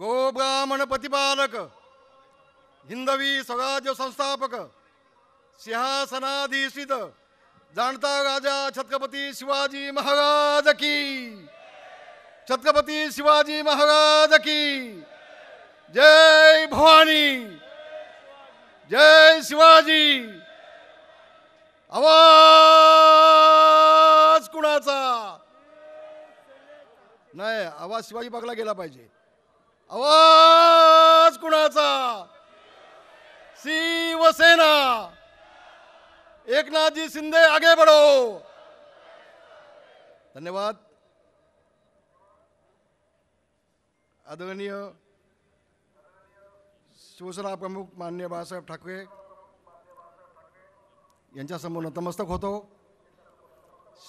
गोब्राह्मण प्रतिपालक हिंदवी स्वराज्य संस्थापक सिंहासनाधीशित जाणता राजा छत्रपती शिवाजी महाराज की छत्रपती शिवाजी महाराज की जय भवानी जय शिवाजी आवाज कुणाचा नाही आवाज शिवाजी बघला गेला पाहिजे आवाज कुणाचा शिवसेना एकनाथजी शिंदे आगे बढो धन्यवाद आदरणीय शिवसेना प्रमुख मान्य बाळासाहेब ठाकरे यांच्यासमोर नतमस्तक होतो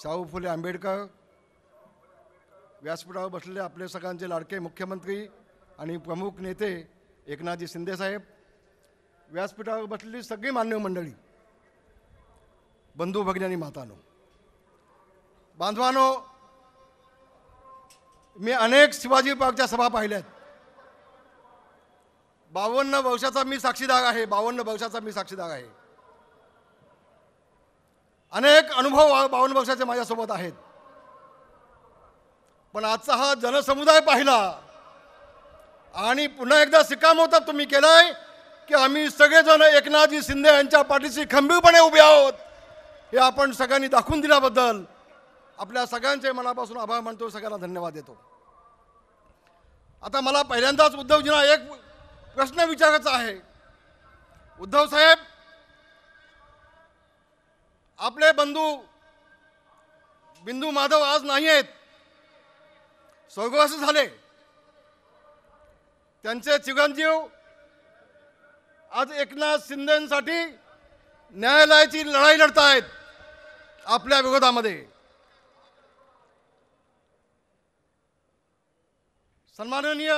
शाहू फुले आंबेडकर व्यासपीठावर बसलेले आपले सगळ्यांचे लाडके मुख्यमंत्री आणि प्रमुख नेते एकनाथजी शिंदेसाहेब व्यासपीठावर बसलेली सगळी मान्य मंडळी बंधू भगिनी मातानो बांधवानो मी अनेक शिवाजी पार्कच्या सभा पाहिल्यात बावन्न वर्षाचा मी साक्षीदार आहे बावन्न वर्षाचा मी साक्षीदार आहे अनेक अनुभव बावन्न वर्षाचे माझ्यासोबत आहेत पण आजचा हा जनसमुदाय पाहिला आणि पुन्हा एकदा होता तुम्ही केलाय की आम्ही सगळेजण एकनाथजी शिंदे यांच्या पाठीशी खंबीरपणे उभे आहोत हे आपण सगळ्यांनी दाखवून दिल्याबद्दल आपल्या सगळ्यांचे मनापासून आभार मानतो सगळ्यांना धन्यवाद देतो आता मला पहिल्यांदाच उद्धवजींना एक प्रश्न विचारायचा आहे उद्धव साहेब आपले बंधू बिंदू माधव आज नाही आहेत स्वर्गवासी झाले त्यांचे चिरंजीव आज एकनाथ शिंदेसाठी न्यायालयाची लढाई लढत आहेत आपल्या विरोधामध्ये सन्माननीय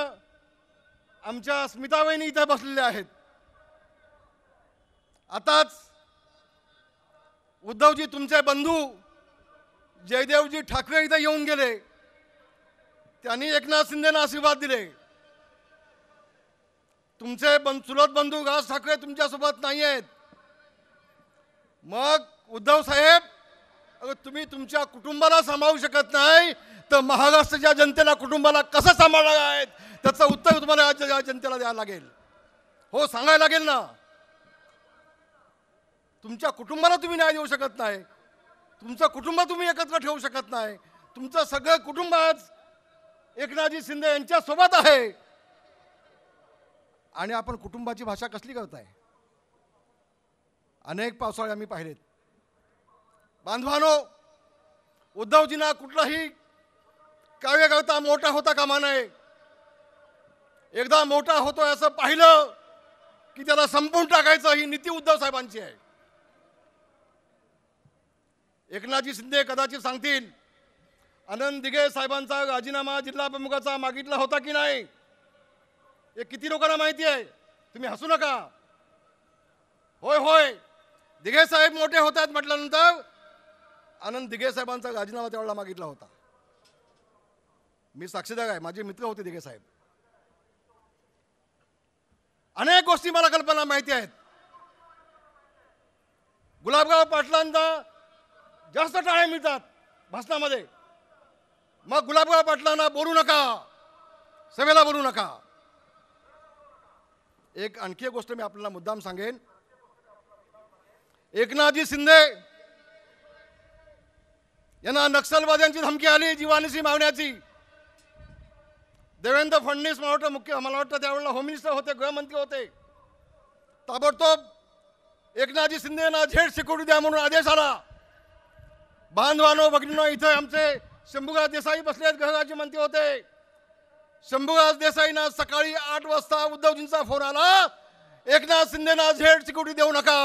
आमच्या स्मिताबाईंनी इथे बसलेल्या आहेत आताच उद्धवजी तुमचे बंधू जयदेवजी ठाकरे इथे येऊन गेले त्यांनी एकनाथ शिंदेना आशीर्वाद दिले तुमचे बं चुलत बंधू राज ठाकरे तुमच्यासोबत नाही आहेत मग उद्धव साहेब तुम्ही तुमच्या कुटुंबाला सांभाळू शकत नाही तर महाराष्ट्राच्या जनतेला कुटुंबाला कसं सांभाळणार आहेत त्याचं उत्तर तुम्हाला जनतेला द्यावं लागेल हो सांगायला लागेल ना तुमच्या कुटुंबाला तुम्ही न्याय देऊ शकत नाही तुमचं कुटुंब तुम्ही एकत्र ठेवू शकत नाही तुमचं सगळं कुटुंब आज एकनाथजी शिंदे यांच्यासोबत आहे आणि आपण कुटुंबाची भाषा कसली करताय अनेक पावसाळे आम्ही पाहिलेत बांधवानो उद्धवजींना कुठलाही काव्य करता मोठा होता कामा नये एकदा मोठा होतोय असं पाहिलं की त्याला संपून टाकायचं ही नीती उद्धव साहेबांची आहे एकनाथजी शिंदे कदाचित सांगतील आनंद दिघे साहेबांचा राजीनामा जिल्हा प्रमुखाचा मागितला होता की नाही हे किती लोकांना माहिती आहे तुम्ही हसू नका होय होय दिघे साहेब मोठे होत आहेत म्हटल्यानंतर आनंद दिघे साहेबांचा राजीनामा तेवढा मागितला होता मी साक्षीदार आहे माझे मित्र होते दिघे साहेब अनेक गोष्टी मला कल्पना माहिती आहेत गुलाबगाव पाटलांना जास्त टाळे मिळतात भाषणामध्ये मग गुलाबगाव पाटलांना बोलू नका सभेला बोलू नका एक आणखी एक गोष्ट मी आपल्याला मुद्दाम सांगेन एकनाथजी शिंदे यांना नक्षलवाद्यांची धमकी आली जीवानीशी मावण्याची देवेंद्र फडणवीस मला वाटतं मुख्य मला वाटतं त्यावेळेला होम मिनिस्टर होते गृहमंत्री होते ताबडतोब एकनाथजी शिंदे यांना झेड सिक्युरिटी द्या म्हणून आदेश आला बांधवानो भगिनीनो इथं आमचे शंभूराज देसाई बसले गृहराज्यमंत्री होते शंभूराज देसाईना सकाळी आठ वाजता उद्धवजींचा फोन आला एकनाथ शिंदेना झेड सिक्युरिटी देऊ नका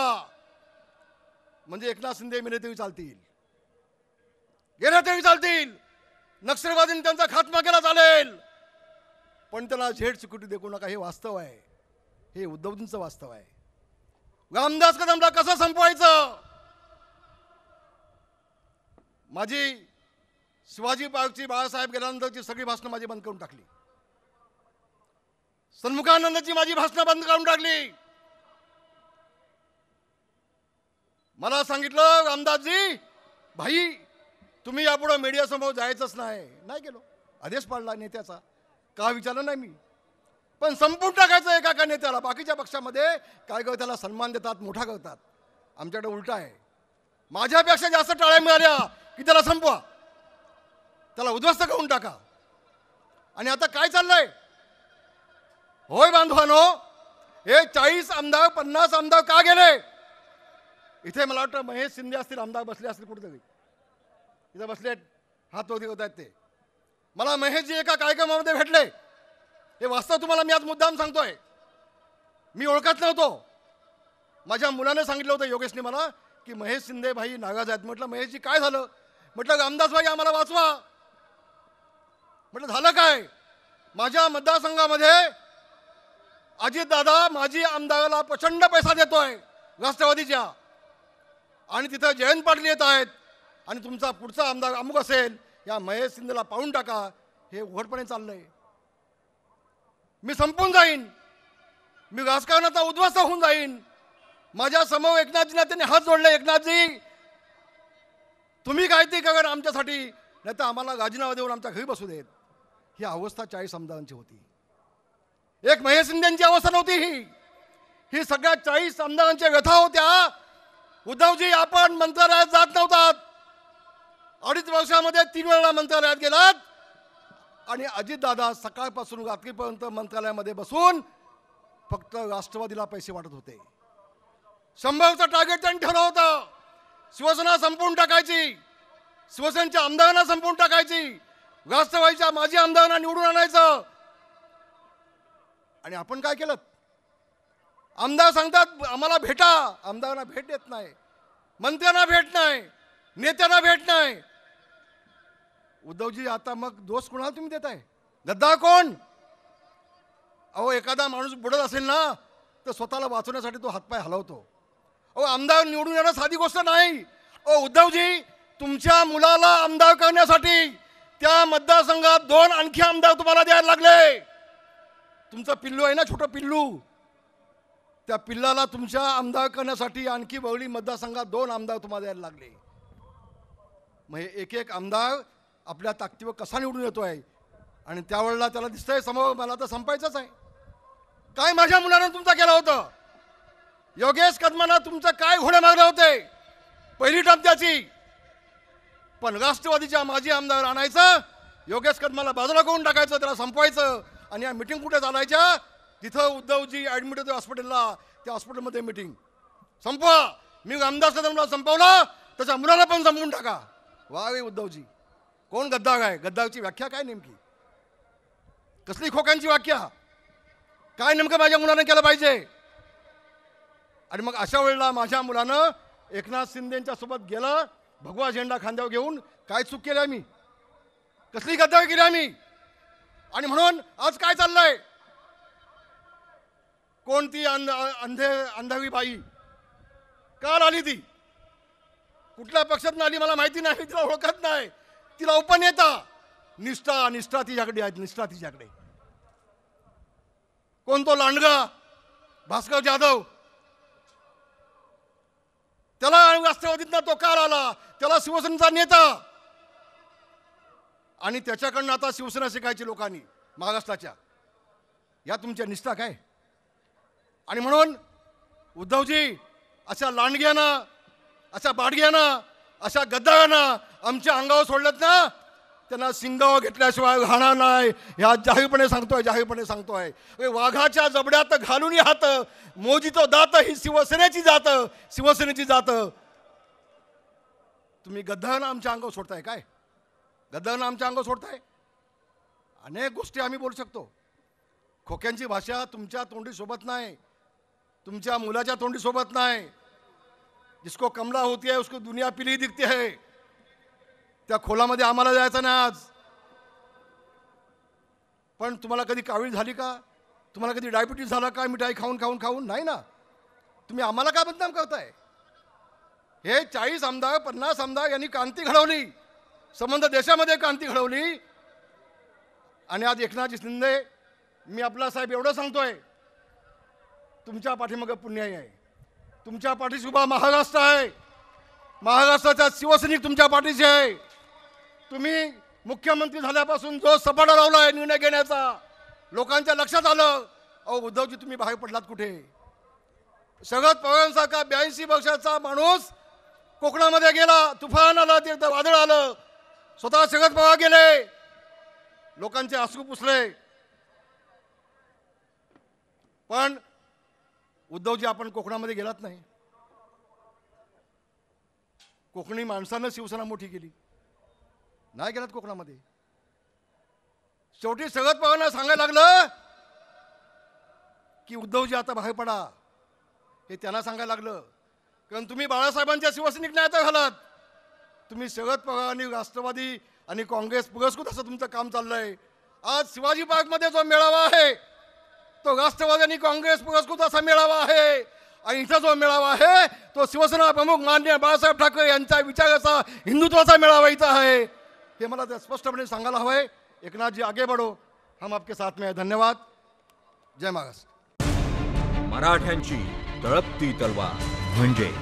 म्हणजे एकनाथ शिंदे मेले तेवी चालतील गेले तेवी चालतील नक्सलवादी त्यांचा खात्मा केला चालेल पण त्याला झेड सिक्युरिटी देऊ नका हे वास्तव आहे हे उद्धवजींचं वास्तव आहे रामदास कदमला कसं संपवायचं माझी शिवाजी पार्कची बाळासाहेब गेल्यानंतरची सगळी भाषणं माझी बंद करून टाकली सन्मुखानंदाची माझी भाषणं बंद करून टाकली मला सांगितलं रामदासजी भाई तुम्ही यापुढे मीडियासमोर जायचंच नाही नाही गेलो आदेश पाडला नेत्याचा का विचारलं नाही मी पण संपून टाकायचं एका का नेत्याला बाकीच्या पक्षामध्ये काय करतात त्याला सन्मान देतात मोठा करतात आमच्याकडे उलटा आहे माझ्यापेक्षा जास्त टाळ्या मिळाल्या की त्याला संपवा त्याला उद्ध्वस्त करून टाका आणि आता काय चाललंय होय बांधवानो हे चाळीस आमदार पन्नास आमदार का गेले इथे मला वाटतं महेश शिंदे असतील आमदार बसले असतील कुठेतरी इथे बसले हात वगैरे होत आहेत ते मला महेशजी एका कार्यक्रमामध्ये भेटले हे वास्तव तुम्हाला मी आज मुद्दाम सांगतोय मी ओळखत नव्हतो माझ्या मुलाने सांगितलं होतं योगेशने मला की महेश शिंदे भाई नागाज आहेत म्हटलं महेशजी काय झालं म्हटलं रामदास भाई आम्हाला वाचवा म्हटलं झालं काय माझ्या मतदारसंघामध्ये दादा माजी आमदाराला प्रचंड पैसा देतोय राष्ट्रवादीच्या आणि तिथं जयंत पाटील येत आहेत आणि तुमचा पुढचा आमदार अमुक असेल या महेश शिंदेला पाहून टाका हे उघडपणे चाललंय मी संपून जाईन मी राजकारणाचा उद्ध्वस्त होऊन जाईन माझ्या समोर एकनाथजींना त्यांनी हात जोडले एकनाथजी तुम्ही काय ते कारण आमच्यासाठी नाही तर आम्हाला राजीनामा देऊन आमच्या घरी बसू देत ही अवस्था चाळीस आमदारांची होती एक महेश शिंदेची अवस्था नव्हती ही ही सगळ्या चाळीस आमदारांच्या व्यथा होत्या उद्धवजी आपण मंत्रालयात जात नव्हतात अडीच वर्षामध्ये तीन वेळा मंत्रालयात गेलात आणि अजितदादा सकाळपासून रात्रीपर्यंत मंत्रालयामध्ये बसून फक्त राष्ट्रवादीला पैसे वाटत होते शंभरचं टार्गेट त्यांनी ठरवलं होतं शिवसेना संपवून टाकायची शिवसेनेच्या आमदारांना संपवून टाकायची राष्ट्रवादीच्या माजी आमदारांना निवडून आणायचं आणि आपण काय केलं आमदार सांगतात आम्हाला भेटा आमदारांना भेट देत नाही मंत्र्यांना भेट नाही नेत्यांना भेट नाही उद्धवजी आता मग दोष कोणाला तुम्ही देताय गद्दा कोण अहो एखादा माणूस बुडत असेल ना तर स्वतःला वाचवण्यासाठी तो हातपाय हलवतो अहो आमदार निवडून येणं साधी गोष्ट नाही ओ उद्धवजी तुमच्या मुलाला आमदार करण्यासाठी त्या मतदारसंघात दोन आणखी आमदार तुम्हाला द्यायला लागले तुमचं पिल्लू आहे ना छोटं पिल्लू त्या पिल्लाला तुमच्या आमदार करण्यासाठी आणखी बवळी मतदारसंघात दोन आमदार तुम्हाला यायला लागले मग हे एक एक आमदार आपल्या ताकदीवर कसा निवडून येतो आहे आणि त्यावेळेला त्याला दिसतंय समोर मला तर संपायचंच आहे काय माझ्या मुलानं तुमचा केलं होतं योगेश कदमानं तुमचं काय घोडे मागले होते पहिली टप्प्याची त्याची पण राष्ट्रवादीच्या माजी आमदार आणायचं योगेश कदमाला बाजूला करून टाकायचं त्याला संपवायचं आणि या मिटिंग कुठे चालायच्या तिथं उद्धवजी ऍडमिट होते हॉस्पिटलला त्या हॉस्पिटलमध्ये मिटिंग संपवा मी आमदार सदनला संपवला त्याच्या मुलाला पण संपवून टाका वा वे उद्धवजी कोण गद्दाग आहे गद्दागची व्याख्या काय नेमकी कसली खोकांची व्याख्या काय नेमकं माझ्या मुलानं केलं पाहिजे आणि मग अशा वेळेला माझ्या मुलानं एकनाथ शिंदेंच्या सोबत गेलं भगवा झेंडा खांद्यावर घेऊन काय चूक केली आम्ही कसली गद्दावी केली आम्ही आणि म्हणून आज काय चाललंय कोणती अंध अंधे अंधावी बाई काल आली ती कुठल्या पक्षातून आली मला माहिती नाही तिला ओळखत नाही तिला उपनेता निष्ठा निष्ठा तिच्याकडे आहेत निष्ठा तिच्याकडे कोण तो लांडगा भास्कर जाधव त्याला राष्ट्रवादीतना तो काल आला त्याला शिवसेनेचा नेता आणि त्याच्याकडनं आता शिवसेना शिकायची लोकांनी महाराष्ट्राच्या या तुमच्या निष्ठा काय आणि म्हणून उद्धवजी अशा लांडग्याना अशा बाडग्याना अशा गद्दारांना आमच्या अंगावर सोडल्यात ना त्यांना सिंगाव घेतल्याशिवाय राहणार नाही ह्या जाहीरपणे सांगतोय जाहीरपणे सांगतोय वाघाच्या जबड्यात घालून हात मोजीतो दात ही शिवसेनेची जात शिवसेनेची जात तुम्ही गद्दारांना आमच्या अंगावर सोडताय काय गदन आमच्या अंग सोडताय अनेक गोष्टी आम्ही बोलू शकतो खोक्यांची भाषा तुमच्या तोंडी सोबत नाही तुमच्या मुलाच्या तोंडी सोबत नाही जिसको कमला होती आहे उसको दुनिया पिली दिखती आहे त्या खोलामध्ये आम्हाला जायचं नाही आज पण तुम्हाला कधी कावीळ झाली का तुम्हाला कधी डायबिटीज झाला का मिठाई खाऊन खाऊन खाऊन नाही ना तुम्ही आम्हाला काय बदनाम करताय हे चाळीस आमदार पन्नास आमदार यांनी क्रांती घडवली संबंध देशामध्ये क्रांती घडवली आणि आज एकनाथ शिंदे मी आपला साहेब एवढं सांगतोय तुमच्या पाठीमागं पुण्य आहे तुमच्या पाठीशी उभा महाराष्ट्र आहे महाराष्ट्राचा शिवसैनिक तुमच्या पाठीशी आहे तुम्ही मुख्यमंत्री झाल्यापासून जो सपाटा लावला आहे निर्णय घेण्याचा लोकांच्या लक्षात आलं अहो उद्धवजी तुम्ही बाहेर पडलात कुठे शरद पवारांसारखा ब्याऐंशी वर्षाचा माणूस कोकणामध्ये गेला तुफान आलं ते वादळ आलं स्वतः शरद पवार गेले लोकांचे आसू पुसले पण उद्धवजी आपण कोकणामध्ये गेलात नाही कोकणी माणसानं शिवसेना मोठी केली नाही गेलात कोकणामध्ये शेवटी सगळ्यात पवारांना सांगायला लागलं की उद्धवजी आता बाहेर पडा हे त्यांना सांगायला लागलं कारण तुम्ही बाळासाहेबांच्या शिवसैनिक नाही आता घालात तुम्ही शरद पवार आणि राष्ट्रवादी आणि काँग्रेस पुरस्कृत असं तुमचं काम चाललंय आज शिवाजी पार्कमध्ये जो मेळावा आहे तो राष्ट्रवादी आणि काँग्रेस पुरस्कृत असा मेळावा आहे आणि इथं जो मेळावा आहे तो शिवसेना प्रमुख मान्य बाळासाहेब ठाकरे यांचा विचाराचा हिंदुत्वाचा मेळावा इथं आहे हे मला स्पष्टपणे सांगायला हवंय एकनाथजी आगे बढो हम आपके साथ में धन्यवाद जय महाराष्ट्र मराठ्यांची तळपती तलवार म्हणजे